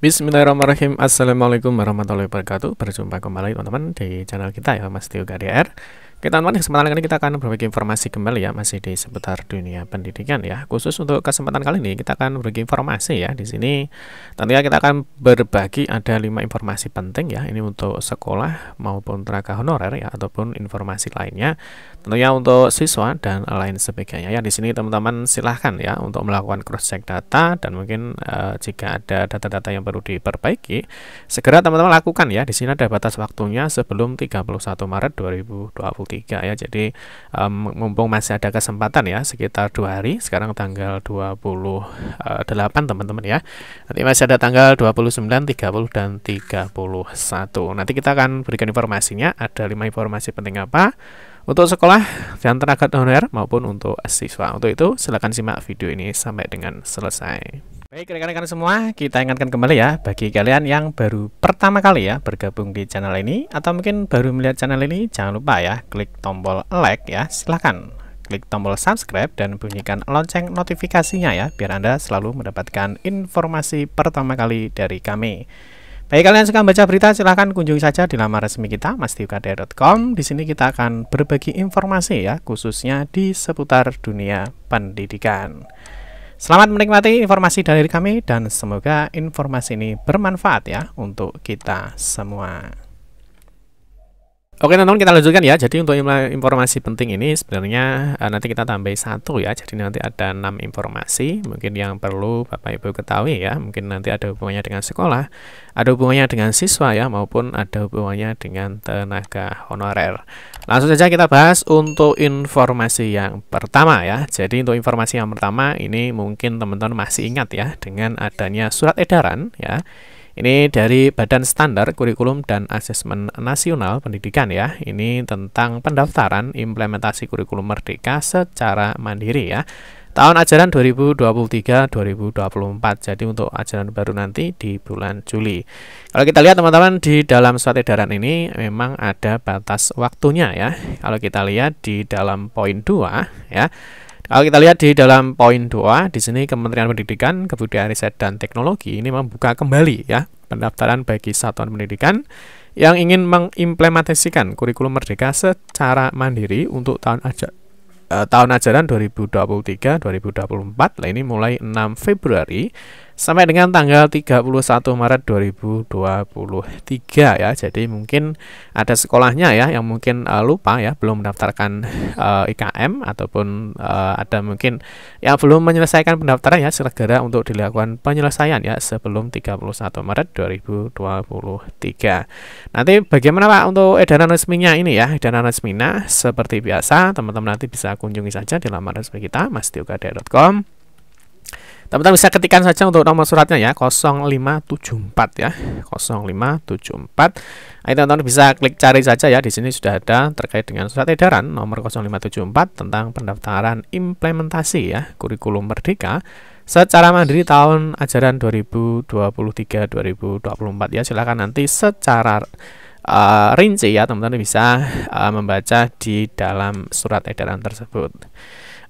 Bismillahirrahmanirrahim Assalamualaikum warahmatullahi wabarakatuh Berjumpa kembali teman-teman di channel kita ya Mas Tio KDR Oke teman-teman, kesempatan kali ini kita akan berbagi informasi kembali ya, masih di seputar dunia pendidikan ya. Khusus untuk kesempatan kali ini kita akan berbagi informasi ya. Di sini tentunya kita akan berbagi ada lima informasi penting ya. Ini untuk sekolah maupun tenaga honorer ya, ataupun informasi lainnya. Tentunya untuk siswa dan lain sebagainya ya. Di sini teman-teman silahkan ya untuk melakukan cross check data dan mungkin e, jika ada data-data yang perlu diperbaiki, segera teman-teman lakukan ya. Di sini ada batas waktunya sebelum 31 Maret 2020 3 ya jadi um, mumpung masih ada kesempatan ya sekitar dua hari sekarang tanggal 28 eh, teman-teman ya nanti masih ada tanggal 29 30 dan 31 nanti kita akan berikan informasinya ada lima informasi penting apa untuk sekolah dan tenaga honorer maupun untuk siswa untuk itu silakan simak video ini sampai dengan selesai Baik rekan-rekan semua, kita ingatkan kembali ya bagi kalian yang baru pertama kali ya bergabung di channel ini atau mungkin baru melihat channel ini, jangan lupa ya klik tombol like ya, silahkan klik tombol subscribe dan bunyikan lonceng notifikasinya ya biar Anda selalu mendapatkan informasi pertama kali dari kami. Baik kalian suka baca berita silahkan kunjungi saja di laman resmi kita mastiukd.com. Di sini kita akan berbagi informasi ya khususnya di seputar dunia pendidikan. Selamat menikmati informasi dari kami dan semoga informasi ini bermanfaat ya untuk kita semua. Oke teman-teman kita lanjutkan ya. Jadi untuk informasi penting ini sebenarnya uh, nanti kita tambah satu ya. Jadi nanti ada enam informasi mungkin yang perlu Bapak Ibu ketahui ya. Mungkin nanti ada hubungannya dengan sekolah, ada hubungannya dengan siswa ya maupun ada hubungannya dengan tenaga honorer. Langsung saja kita bahas untuk informasi yang pertama ya. Jadi untuk informasi yang pertama ini mungkin teman-teman masih ingat ya dengan adanya surat edaran ya ini dari Badan Standar Kurikulum dan Asesmen Nasional Pendidikan ya. Ini tentang pendaftaran implementasi kurikulum merdeka secara mandiri ya. Tahun ajaran 2023-2024. Jadi untuk ajaran baru nanti di bulan Juli. Kalau kita lihat teman-teman di dalam surat edaran ini memang ada batas waktunya ya. Kalau kita lihat di dalam poin 2 ya kalau kita lihat di dalam poin doa, di sini Kementerian Pendidikan, Kebudayaan Riset dan Teknologi ini membuka kembali ya pendaftaran bagi satuan pendidikan yang ingin mengimplementasikan kurikulum merdeka secara mandiri untuk tahun aja, eh, tahun ajaran 2023-2024. Nah, ini mulai 6 Februari sampai dengan tanggal 31 Maret 2023 ya. Jadi mungkin ada sekolahnya ya yang mungkin uh, lupa ya belum mendaftarkan uh, eh, IKM ataupun uh, ada mungkin yang belum menyelesaikan pendaftaran ya segera untuk dilakukan penyelesaian ya sebelum 31 Maret 2023. Nanti bagaimana Pak untuk edaran resminya ini ya? Edaran resminya seperti biasa teman-teman nanti bisa kunjungi saja di laman resmi kita mastiukade.com Teman-teman bisa ketikkan saja untuk nomor suratnya ya 0574 ya 0574. Ayo teman-teman bisa klik cari saja ya di sini sudah ada terkait dengan surat edaran nomor 0574 tentang pendaftaran implementasi ya kurikulum Merdeka secara mandiri tahun ajaran 2023-2024 ya silakan nanti secara uh, rinci ya teman-teman bisa uh, membaca di dalam surat edaran tersebut.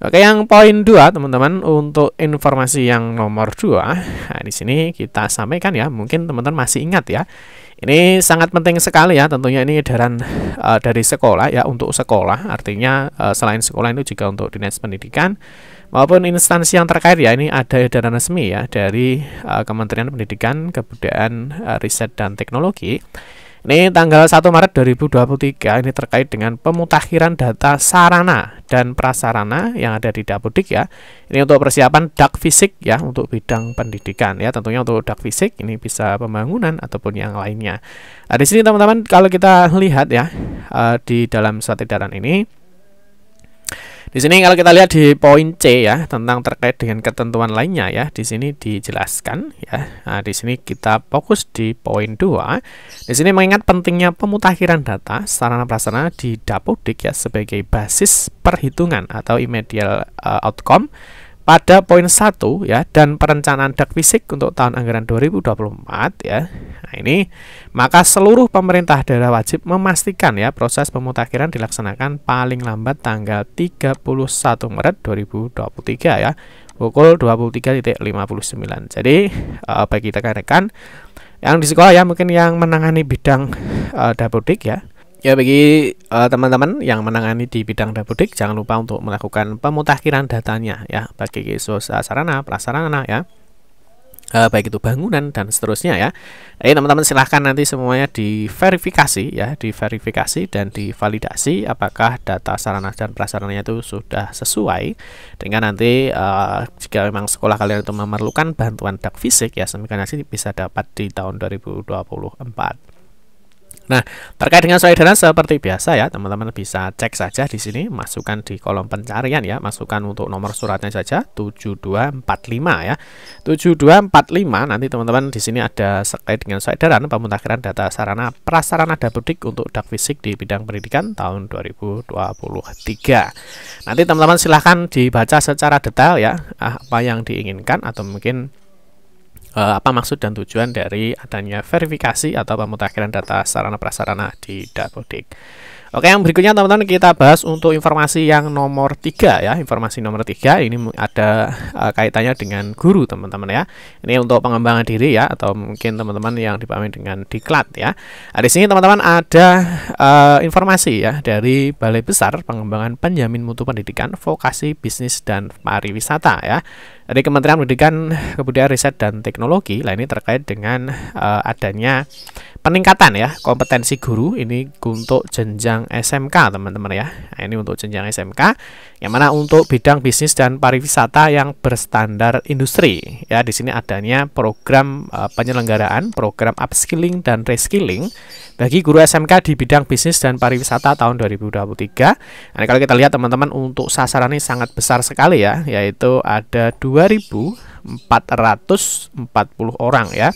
Oke, yang poin dua teman-teman untuk informasi yang nomor dua, nah, di sini kita sampaikan ya, mungkin teman-teman masih ingat ya. Ini sangat penting sekali ya, tentunya ini edaran uh, dari sekolah ya untuk sekolah, artinya uh, selain sekolah itu juga untuk dinas pendidikan maupun instansi yang terkait ya. Ini ada edaran resmi ya dari uh, Kementerian Pendidikan, Kebudayaan, Riset dan Teknologi ini tanggal 1 Maret 2023 ini terkait dengan pemutakhiran data sarana dan prasarana yang ada di Dapodik ya. Ini untuk persiapan dak fisik ya untuk bidang pendidikan ya. Tentunya untuk dak fisik ini bisa pembangunan ataupun yang lainnya. Nah, di sini teman-teman kalau kita lihat ya eh, di dalam surat edaran ini di sini kalau kita lihat di poin C ya tentang terkait dengan ketentuan lainnya ya, di sini dijelaskan ya. Nah, di sini kita fokus di poin 2. Di sini mengingat pentingnya pemutakhiran data sarana prasarana di Dapodik ya sebagai basis perhitungan atau immediate uh, outcome pada poin 1 ya dan perencanaan dak fisik untuk tahun anggaran 2024 ya Nah, ini maka seluruh pemerintah daerah wajib memastikan ya proses pemutakhiran dilaksanakan paling lambat tanggal 31 Maret 2023 ya pukul 23.59. Jadi eh, bagi kita rekan yang di sekolah ya mungkin yang menangani bidang eh, dapodik ya Ya bagi eh, teman-teman uh, yang menangani di bidang dapodik jangan lupa untuk melakukan pemutakhiran datanya ya bagi sarana prasarana ya. Uh, baik itu bangunan dan seterusnya ya. Eh teman-teman silahkan nanti semuanya diverifikasi ya, diverifikasi dan divalidasi apakah data sarana dan prasarannya itu sudah sesuai dengan nanti uh, jika memang sekolah kalian itu memerlukan bantuan dak fisik ya, semoga nanti bisa dapat di tahun 2024. Nah, terkait dengan soal edaran seperti biasa ya, teman-teman bisa cek saja di sini, masukkan di kolom pencarian ya, masukkan untuk nomor suratnya saja 7245 ya. 7245 nanti teman-teman di sini ada terkait dengan soal edaran pemutakhiran data sarana prasarana dapodik untuk dak fisik di bidang pendidikan tahun 2023. Nanti teman-teman silahkan dibaca secara detail ya apa yang diinginkan atau mungkin uh, apa maksud dan tujuan dari adanya verifikasi atau pemutakhiran data sarana prasarana di Dapodik. Oke, yang berikutnya teman-teman kita bahas untuk informasi yang nomor tiga ya. Informasi nomor tiga ini ada uh, kaitannya dengan guru teman-teman ya. Ini untuk pengembangan diri ya atau mungkin teman-teman yang dipahami dengan diklat ya. Nah, di sini teman-teman ada uh, informasi ya dari Balai Besar Pengembangan Penjamin Mutu Pendidikan, Vokasi Bisnis dan Pariwisata ya. Dari Kementerian Pendidikan, Kebudayaan Riset dan Teknologi. Lah ini terkait dengan uh, adanya peningkatan ya kompetensi guru ini untuk jenjang SMK teman-teman ya nah, ini untuk jenjang SMK yang mana untuk bidang bisnis dan pariwisata yang berstandar industri ya di sini adanya program uh, penyelenggaraan program upskilling dan reskilling bagi guru SMK di bidang bisnis dan pariwisata tahun 2023 nah, kalau kita lihat teman-teman untuk sasaran ini sangat besar sekali ya yaitu ada 2440 orang ya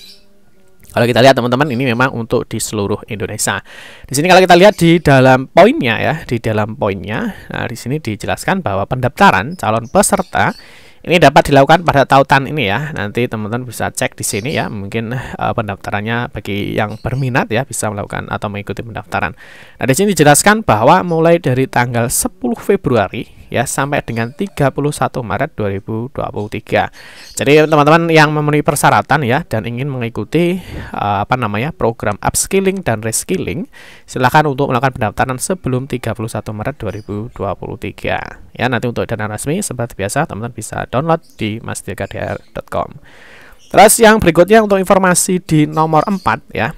kalau kita lihat teman-teman ini memang untuk di seluruh Indonesia. Di sini kalau kita lihat di dalam poinnya ya, di dalam poinnya, nah di sini dijelaskan bahwa pendaftaran calon peserta ini dapat dilakukan pada tautan ini ya. Nanti teman-teman bisa cek di sini ya, mungkin uh, pendaftarannya bagi yang berminat ya bisa melakukan atau mengikuti pendaftaran. Nah di sini dijelaskan bahwa mulai dari tanggal 10 Februari ya sampai dengan 31 Maret 2023. Jadi teman-teman yang memenuhi persyaratan ya dan ingin mengikuti uh, apa namanya program upskilling dan reskilling silakan untuk melakukan pendaftaran sebelum 31 Maret 2023. Ya nanti untuk dana resmi seperti biasa teman-teman bisa download di masdirkdr.com. Terus yang berikutnya untuk informasi di nomor 4 ya.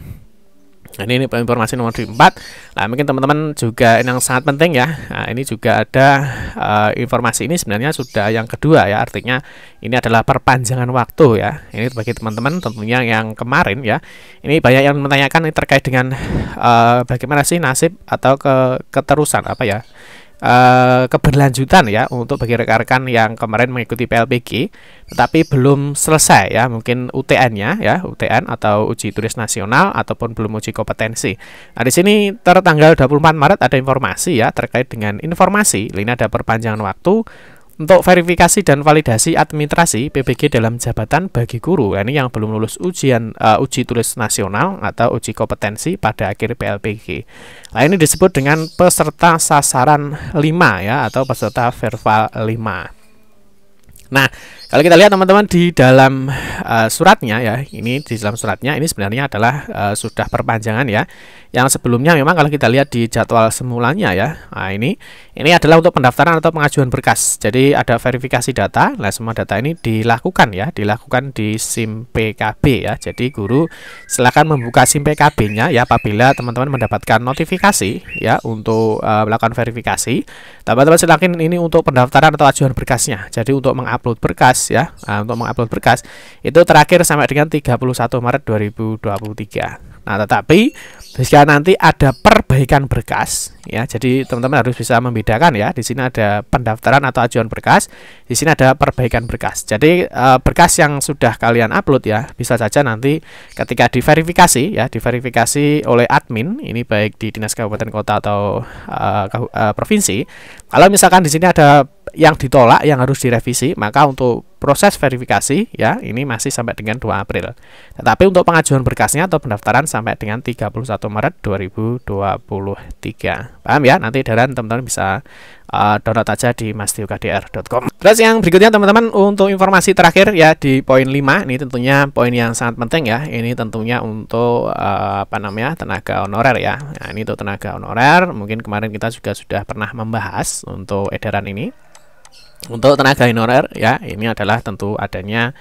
Nah, ini, ini informasi nomor 4. Nah, mungkin teman-teman juga yang sangat penting ya. Nah, ini juga ada uh, informasi ini sebenarnya sudah yang kedua ya. Artinya ini adalah perpanjangan waktu ya. Ini bagi teman-teman tentunya yang kemarin ya. Ini banyak yang menanyakan ini terkait dengan uh, bagaimana sih nasib atau ke keterusan apa ya uh, keberlanjutan ya untuk bagi rekan-rekan yang kemarin mengikuti PLPG tetapi belum selesai ya mungkin UTN-nya ya UTN atau uji tulis nasional ataupun belum uji kompetensi. Nah di sini tertanggal 24 Maret ada informasi ya terkait dengan informasi ini ada perpanjangan waktu untuk verifikasi dan validasi administrasi PPG dalam jabatan bagi guru, nah, ini yang belum lulus ujian uh, uji tulis nasional atau uji kompetensi pada akhir PLPG. Nah, ini disebut dengan peserta sasaran 5 ya atau peserta verval 5. Nah, kalau kita lihat teman-teman di dalam uh, suratnya ya, ini di dalam suratnya ini sebenarnya adalah uh, sudah perpanjangan ya. Yang sebelumnya memang kalau kita lihat di jadwal semulanya ya, nah ini ini adalah untuk pendaftaran atau pengajuan berkas. Jadi ada verifikasi data, nah semua data ini dilakukan ya, dilakukan di SIM PKB ya. Jadi guru silakan membuka SIM PKB-nya ya apabila teman-teman mendapatkan notifikasi ya untuk uh, melakukan verifikasi. Teman-teman silakan ini untuk pendaftaran atau ajuan berkasnya. Jadi untuk mengupload berkas ya nah, untuk mengupload berkas itu terakhir sampai dengan 31 Maret 2023 nah tetapi jika nanti ada perbaikan berkas ya jadi teman-teman harus bisa membedakan ya di sini ada pendaftaran atau ajuan berkas di sini ada perbaikan berkas jadi eh, berkas yang sudah kalian upload ya bisa saja nanti ketika diverifikasi ya diverifikasi oleh admin ini baik di dinas kabupaten kota atau uh, uh, provinsi kalau misalkan di sini ada yang ditolak yang harus direvisi maka untuk proses verifikasi ya ini masih sampai dengan 2 April. Tetapi untuk pengajuan berkasnya atau pendaftaran sampai dengan 31 Maret 2023. Paham ya? Nanti daran teman-teman bisa uh, download aja di mastiukdr.com. Terus yang berikutnya teman-teman untuk informasi terakhir ya di poin 5 ini tentunya poin yang sangat penting ya. Ini tentunya untuk uh, apa namanya? tenaga honorer ya. Nah, ini untuk tenaga honorer mungkin kemarin kita juga sudah pernah membahas untuk edaran ini untuk tenaga honorer ya, ini adalah tentu adanya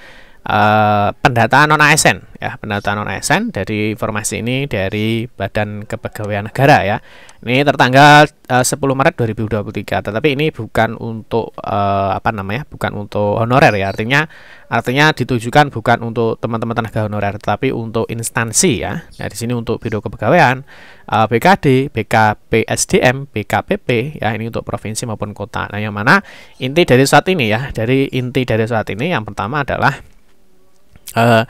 uh, pendataan non ASN ya pendataan non ASN dari informasi ini dari Badan Kepegawaian Negara ya ini tertanggal eh, uh, 10 Maret 2023 tetapi ini bukan untuk uh, apa namanya bukan untuk honorer ya artinya artinya ditujukan bukan untuk teman-teman tenaga honorer tetapi untuk instansi ya nah di sini untuk Biro Kepegawaian uh, BKD BKPSDM BKPP ya ini untuk provinsi maupun kota nah yang mana inti dari saat ini ya dari inti dari saat ini yang pertama adalah Eh,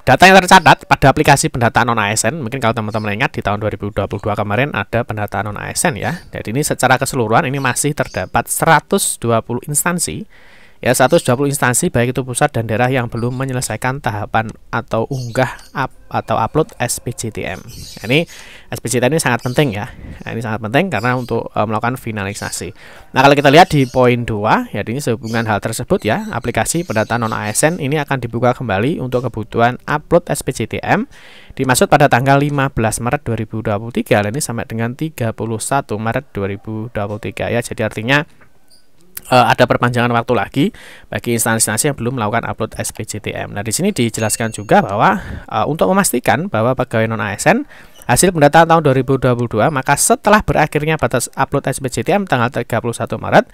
data yang tercatat pada aplikasi pendataan non ASN, mungkin kalau teman-teman ingat di tahun 2022 kemarin ada pendataan non ASN ya. Jadi ini secara keseluruhan ini masih terdapat 120 instansi Ya, 120 instansi baik itu pusat dan daerah yang belum menyelesaikan tahapan atau unggah up atau upload SPJTM. Nah, ini SPJTM ini sangat penting ya. Nah, ini sangat penting karena untuk uh, melakukan finalisasi. Nah, kalau kita lihat di poin 2, ya ini sehubungan hal tersebut ya, aplikasi pendataan non ASN ini akan dibuka kembali untuk kebutuhan upload SPJTM dimaksud pada tanggal 15 Maret 2023 ini sampai dengan 31 Maret 2023 ya. Jadi artinya Eh, ada perpanjangan waktu lagi bagi instansi-instansi yang belum melakukan upload SPJTM. Nah, di sini dijelaskan juga bahwa uh, untuk memastikan bahwa pegawai non ASN hasil pendataan tahun 2022, maka setelah berakhirnya batas upload SPJTM tanggal 31 Maret,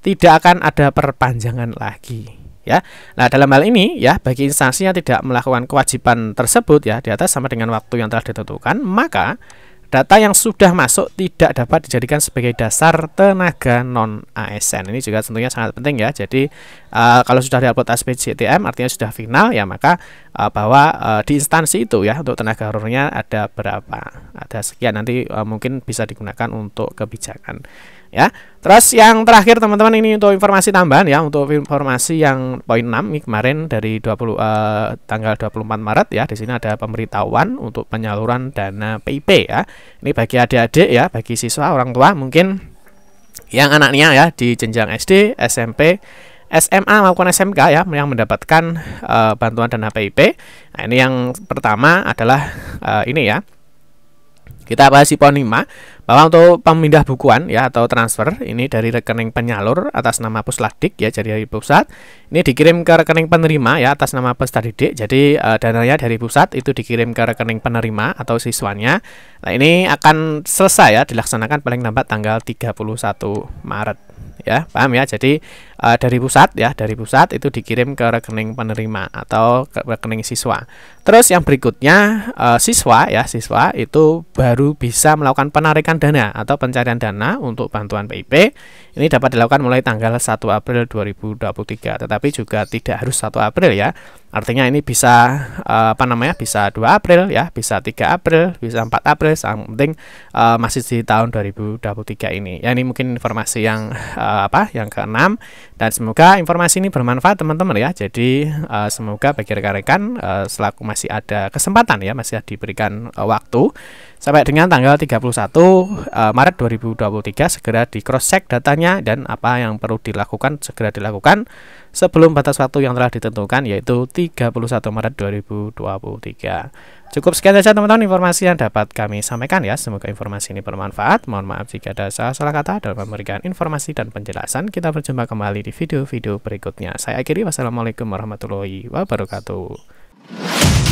tidak akan ada perpanjangan lagi ya. Nah, dalam hal ini ya bagi instansi yang tidak melakukan kewajiban tersebut ya di atas sama dengan waktu yang telah ditentukan, maka Data yang sudah masuk tidak dapat dijadikan sebagai dasar tenaga non ASN. Ini juga tentunya sangat penting ya. Jadi uh, kalau sudah diupload SPJTM artinya sudah final ya maka uh, bahwa uh, di instansi itu ya untuk tenaga honornya ada berapa? Ada sekian nanti uh, mungkin bisa digunakan untuk kebijakan ya. Terus yang terakhir teman-teman ini untuk informasi tambahan ya untuk informasi yang poin 6 ini kemarin dari 20 eh, tanggal 24 Maret ya di sini ada pemberitahuan untuk penyaluran dana PIP ya. Ini bagi adik-adik ya, bagi siswa orang tua mungkin yang anaknya ya di jenjang SD, SMP, SMA maupun SMK ya yang mendapatkan uh, bantuan dana PIP. Nah, ini yang pertama adalah uh, ini ya. Kita bahas lima. bahwa untuk pemindah bukuan ya atau transfer ini dari rekening penyalur atas nama Puslatdik ya jadi dari pusat ini dikirim ke rekening penerima ya atas nama Pusdadidik. Jadi e, dananya dari pusat itu dikirim ke rekening penerima atau siswanya. Nah, ini akan selesai ya dilaksanakan paling lambat tanggal 31 Maret ya paham ya jadi e, dari pusat ya dari pusat itu dikirim ke rekening penerima atau ke rekening siswa terus yang berikutnya e, siswa ya siswa itu baru bisa melakukan penarikan dana atau pencarian dana untuk bantuan PIP ini dapat dilakukan mulai tanggal 1 April 2023 tetapi juga tidak harus 1 April ya Artinya ini bisa uh, apa namanya? Bisa 2 April ya, bisa 3 April, bisa 4 April, yang penting uh, masih di tahun 2023 ini. Ya ini mungkin informasi yang uh, apa? Yang keenam dan semoga informasi ini bermanfaat teman-teman ya. Jadi uh, semoga bagi rekan-rekan uh, selaku masih ada kesempatan ya, masih diberikan uh, waktu sampai dengan tanggal 31 uh, Maret 2023 segera di cross check datanya dan apa yang perlu dilakukan segera dilakukan sebelum batas waktu yang telah ditentukan yaitu 31 Maret 2023. Cukup sekian saja teman-teman informasi yang dapat kami sampaikan ya. Semoga informasi ini bermanfaat. Mohon maaf jika ada salah-salah kata dalam memberikan informasi dan penjelasan. Kita berjumpa kembali di video-video berikutnya. Saya akhiri wassalamualaikum warahmatullahi wabarakatuh.